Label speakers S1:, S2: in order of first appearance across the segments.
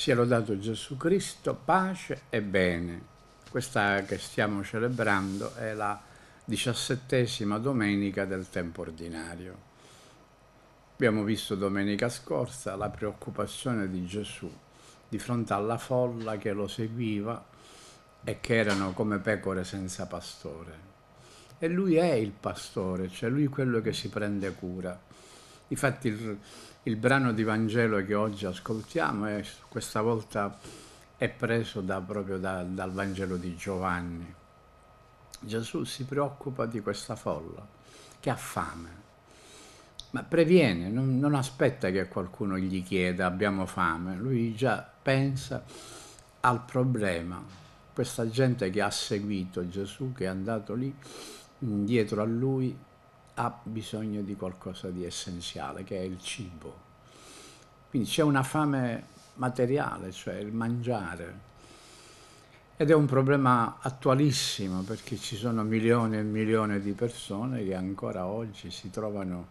S1: Sia lodato Gesù Cristo, pace e bene. Questa che stiamo celebrando è la diciassettesima domenica del tempo ordinario. Abbiamo visto domenica scorsa la preoccupazione di Gesù di fronte alla folla che lo seguiva e che erano come pecore senza pastore. E lui è il pastore, cioè lui quello che si prende cura. Infatti il, il brano di Vangelo che oggi ascoltiamo è, questa volta è preso da, proprio da, dal Vangelo di Giovanni. Gesù si preoccupa di questa folla che ha fame, ma previene, non, non aspetta che qualcuno gli chieda abbiamo fame, lui già pensa al problema. Questa gente che ha seguito Gesù, che è andato lì dietro a lui, ha bisogno di qualcosa di essenziale, che è il cibo. Quindi c'è una fame materiale, cioè il mangiare. Ed è un problema attualissimo perché ci sono milioni e milioni di persone che ancora oggi si trovano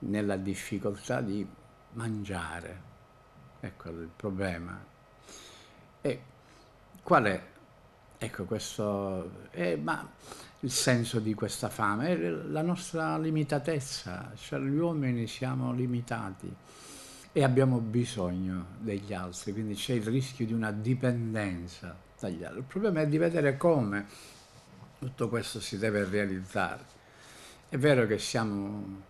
S1: nella difficoltà di mangiare. Ecco il problema. E qual è Ecco, questo è ma il senso di questa fame, è la nostra limitatezza, cioè gli uomini siamo limitati e abbiamo bisogno degli altri, quindi c'è il rischio di una dipendenza dagli altri. Il problema è di vedere come tutto questo si deve realizzare. È vero che siamo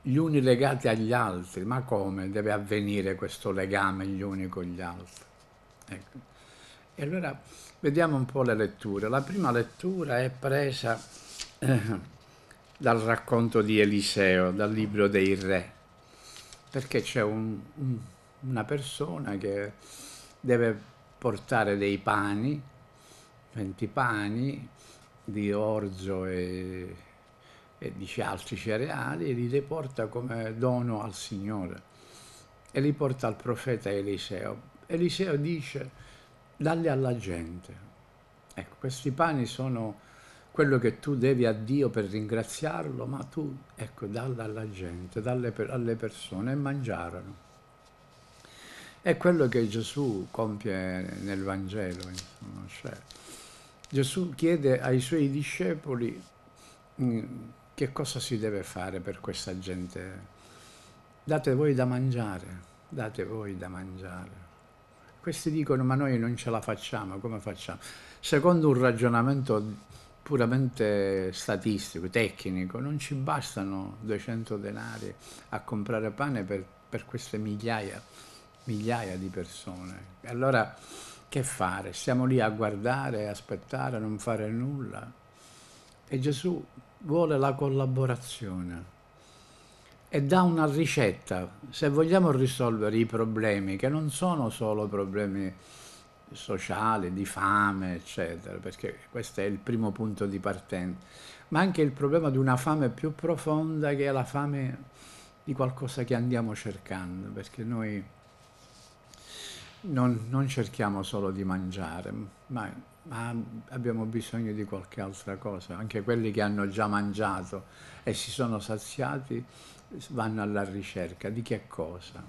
S1: gli uni legati agli altri, ma come deve avvenire questo legame gli uni con gli altri? Ecco. E allora vediamo un po' le letture. La prima lettura è presa eh, dal racconto di Eliseo, dal libro dei re, perché c'è un, un, una persona che deve portare dei pani, 20 pani di orzo e, e dice altri cereali e li deporta come dono al Signore e li porta al profeta Eliseo. Eliseo dice dalle alla gente. Ecco, questi pani sono quello che tu devi a Dio per ringraziarlo, ma tu, ecco, dalle alla gente, dalle alle persone, e mangiarono. È quello che Gesù compie nel Vangelo, insomma, cioè, Gesù chiede ai suoi discepoli mm, che cosa si deve fare per questa gente. Date voi da mangiare, date voi da mangiare. Questi dicono ma noi non ce la facciamo, come facciamo? Secondo un ragionamento puramente statistico, tecnico, non ci bastano 200 denari a comprare pane per, per queste migliaia, migliaia di persone. Allora che fare? Stiamo lì a guardare, aspettare, non fare nulla. E Gesù vuole la collaborazione e dà una ricetta. Se vogliamo risolvere i problemi, che non sono solo problemi sociali, di fame, eccetera, perché questo è il primo punto di partenza, ma anche il problema di una fame più profonda che è la fame di qualcosa che andiamo cercando, perché noi non, non cerchiamo solo di mangiare, ma, ma abbiamo bisogno di qualche altra cosa, anche quelli che hanno già mangiato e si sono saziati vanno alla ricerca di che cosa.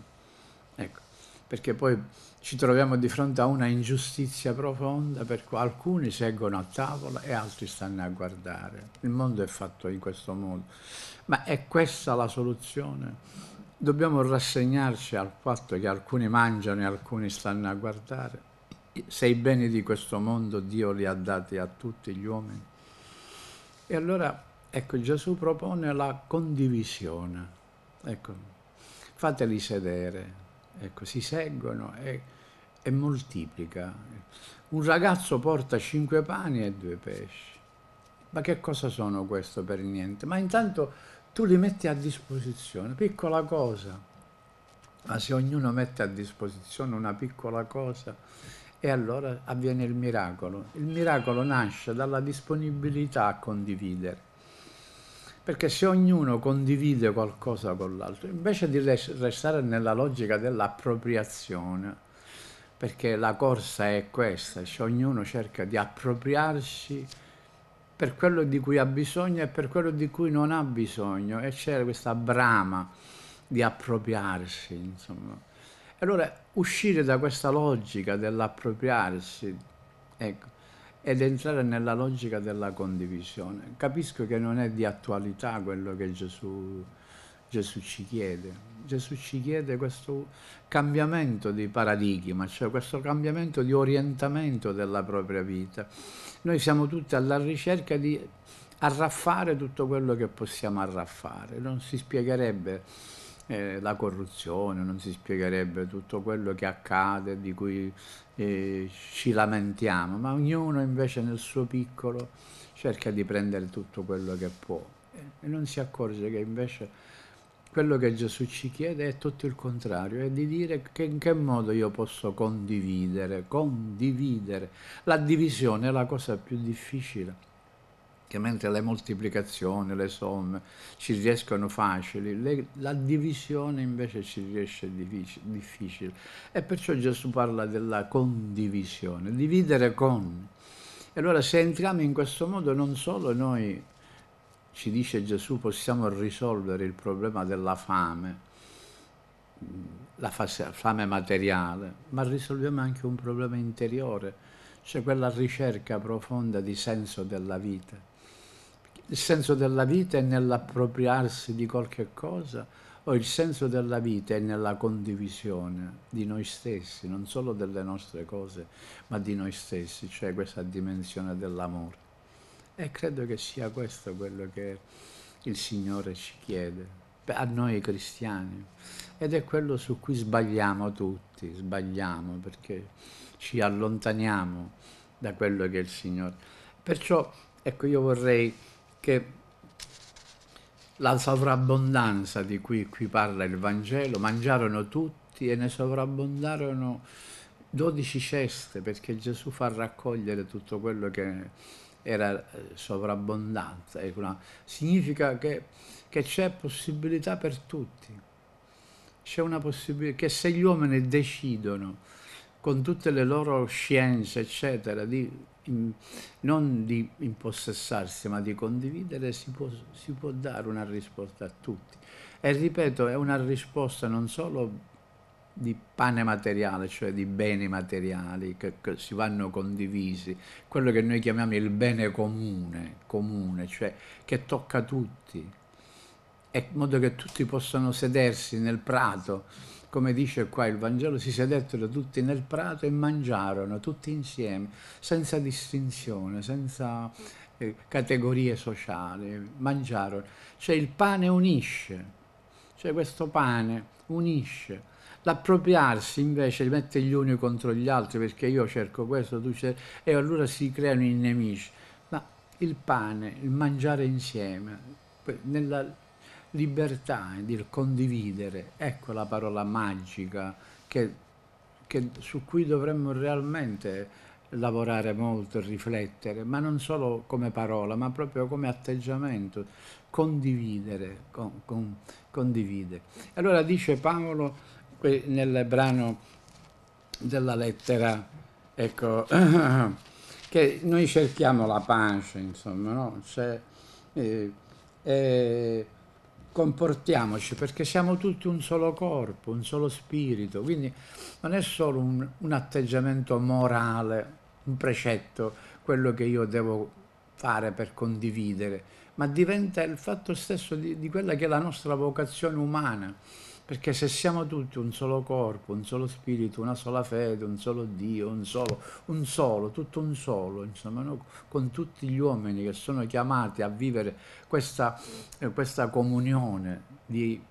S1: Ecco, perché poi ci troviamo di fronte a una ingiustizia profonda per cui alcuni seguono a tavola e altri stanno a guardare. Il mondo è fatto in questo modo. Ma è questa la soluzione? Dobbiamo rassegnarci al fatto che alcuni mangiano e alcuni stanno a guardare. Se i beni di questo mondo Dio li ha dati a tutti gli uomini. E allora Ecco, Gesù propone la condivisione. Ecco, fateli sedere, ecco, si seguono e, e moltiplica. Un ragazzo porta cinque pani e due pesci. Ma che cosa sono questo per niente? Ma intanto tu li metti a disposizione, piccola cosa. Ma se ognuno mette a disposizione una piccola cosa, e allora avviene il miracolo. Il miracolo nasce dalla disponibilità a condividere perché se ognuno condivide qualcosa con l'altro, invece di restare nella logica dell'appropriazione, perché la corsa è questa, cioè ognuno cerca di appropriarsi per quello di cui ha bisogno e per quello di cui non ha bisogno, e c'è questa brama di appropriarsi, insomma. Allora uscire da questa logica dell'appropriarsi, ecco, ed entrare nella logica della condivisione. Capisco che non è di attualità quello che Gesù, Gesù ci chiede. Gesù ci chiede questo cambiamento di paradigma, cioè questo cambiamento di orientamento della propria vita. Noi siamo tutti alla ricerca di arraffare tutto quello che possiamo arraffare, non si spiegherebbe eh, la corruzione, non si spiegherebbe tutto quello che accade, di cui eh, ci lamentiamo, ma ognuno invece nel suo piccolo cerca di prendere tutto quello che può eh, e non si accorge che invece quello che Gesù ci chiede è tutto il contrario, è di dire che in che modo io posso condividere, condividere. La divisione è la cosa più difficile che mentre le moltiplicazioni, le somme ci riescono facili, le, la divisione invece ci riesce difficile. E perciò Gesù parla della condivisione, dividere con. E allora se entriamo in questo modo non solo noi, ci dice Gesù, possiamo risolvere il problema della fame, la fame materiale, ma risolviamo anche un problema interiore, cioè quella ricerca profonda di senso della vita il senso della vita è nell'appropriarsi di qualche cosa o il senso della vita è nella condivisione di noi stessi, non solo delle nostre cose, ma di noi stessi, cioè questa dimensione dell'amore. E credo che sia questo quello che il Signore ci chiede, a noi cristiani. Ed è quello su cui sbagliamo tutti, sbagliamo perché ci allontaniamo da quello che è il Signore. Perciò, ecco, io vorrei che la sovrabbondanza di cui qui parla il Vangelo, mangiarono tutti e ne sovrabbondarono 12 ceste perché Gesù fa raccogliere tutto quello che era eh, sovrabbondanza. Significa che, c'è possibilità per tutti, c'è una possibilità che se gli uomini decidono con tutte le loro scienze, eccetera, di in, non di impossessarsi ma di condividere si può, si può dare una risposta a tutti. E ripeto, è una risposta non solo di pane materiale, cioè di beni materiali che, che, si vanno condivisi, quello che noi chiamiamo il bene comune, comune, cioè che tocca tutti, in modo che tutti possano sedersi nel prato come dice qua il Vangelo, si sedettero tutti nel prato e mangiarono tutti insieme, senza distinzione, senza eh, categorie sociali, mangiarono. Cioè il pane unisce, cioè questo pane unisce. L'appropriarsi invece mette gli uni contro gli altri perché io cerco questo, tu cerchi, e allora si creano i nemici. Ma il pane, il mangiare insieme, nella libertà, eh, del condividere, ecco la parola magica che, che, su cui dovremmo realmente lavorare molto, riflettere, ma non solo come parola, ma proprio come atteggiamento, condividere, con, con, condividere. Allora dice Paolo nel brano della lettera, ecco, che noi cerchiamo la pace, insomma, no? Cioè, eh, eh, comportiamoci perché siamo tutti un solo corpo, un solo spirito, quindi non è solo un, un atteggiamento morale, un precetto, quello che io devo fare per condividere, ma diventa il fatto stesso di, di quella che è la nostra vocazione umana. Perché se siamo tutti un solo corpo, un solo spirito, una sola fede, un solo Dio, un solo, un solo, tutto un solo, insomma, noi, con tutti gli uomini che sono chiamati a vivere questa, eh, questa comunione di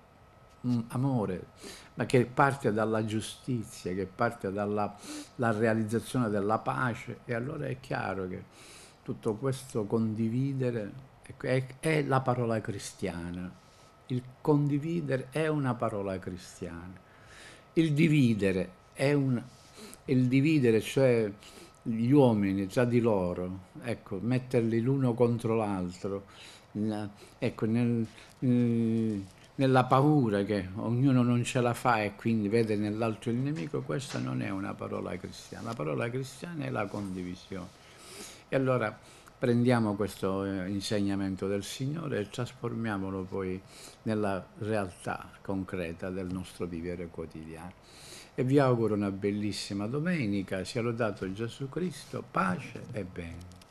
S1: mh, mm, amore, ma che parte dalla giustizia, che parte dalla realizzazione della pace, e allora è chiaro che tutto questo condividere è, è la parola cristiana il condividere è una parola cristiana. Il dividere è un... il dividere, cioè gli uomini tra di loro, ecco, metterli l'uno contro l'altro, ecco, nel, eh, nella paura che ognuno non ce la fa e quindi vede nell'altro il nemico, questa non è una parola cristiana. La parola cristiana è la condivisione. E allora prendiamo questo eh, insegnamento del Signore e trasformiamolo poi nella realtà concreta del nostro vivere quotidiano. E vi auguro una bellissima domenica, sia lodato Gesù Cristo, pace e bene.